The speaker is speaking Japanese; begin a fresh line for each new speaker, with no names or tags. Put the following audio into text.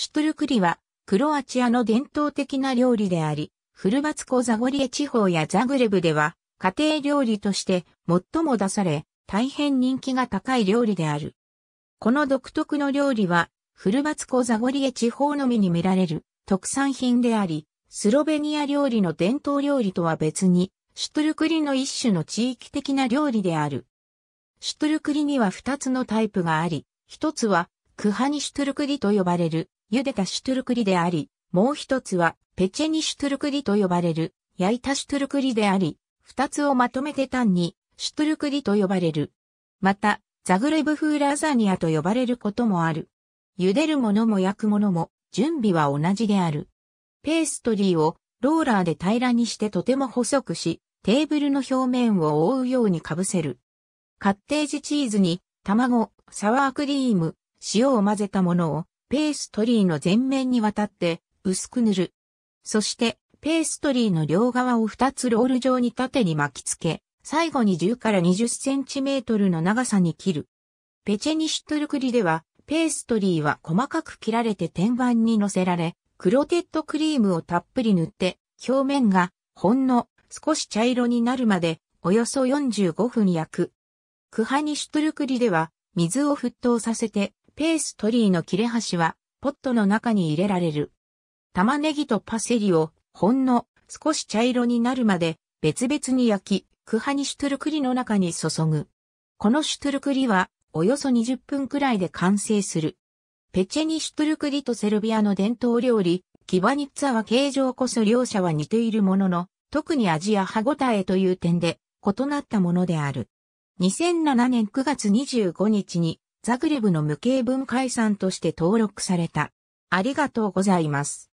シュトゥルクリは、クロアチアの伝統的な料理であり、フルバツコザゴリエ地方やザグレブでは、家庭料理として最も出され、大変人気が高い料理である。この独特の料理は、フルバツコザゴリエ地方のみに見られる特産品であり、スロベニア料理の伝統料理とは別に、シュトゥルクリの一種の地域的な料理である。シュトゥルクリには二つのタイプがあり、一つは、クハニシュトゥルクリと呼ばれる茹でたシュトゥルクリであり、もう一つはペチェニシュトゥルクリと呼ばれる焼いたシュトゥルクリであり、二つをまとめて単にシュトゥルクリと呼ばれる。また、ザグレブ風ラザニアと呼ばれることもある。茹でるものも焼くものも準備は同じである。ペーストリーをローラーで平らにしてとても細くし、テーブルの表面を覆うようにかぶせる。カッテージチーズに卵、サワークリーム、塩を混ぜたものをペーストリーの全面にわたって薄く塗る。そしてペーストリーの両側を2つロール状に縦に巻き付け、最後に10から20センチメートルの長さに切る。ペチェニシュトルクリでは、ペーストリーは細かく切られて天板に乗せられ、クロテッドクリームをたっぷり塗って、表面がほんの少し茶色になるまで、およそ45分焼く。クハニシュトルクリでは、水を沸騰させて、ペーストリーの切れ端はポットの中に入れられる。玉ねぎとパセリをほんの少し茶色になるまで別々に焼き、クハニシュトゥルクリの中に注ぐ。このシュトゥルクリはおよそ20分くらいで完成する。ペチェニシュトゥルクリとセルビアの伝統料理、キバニッツァは形状こそ両者は似ているものの、特に味や歯ごたえという点で異なったものである。2007年9月25日にザグレブの無形文化遺産として登録された。ありがとうございます。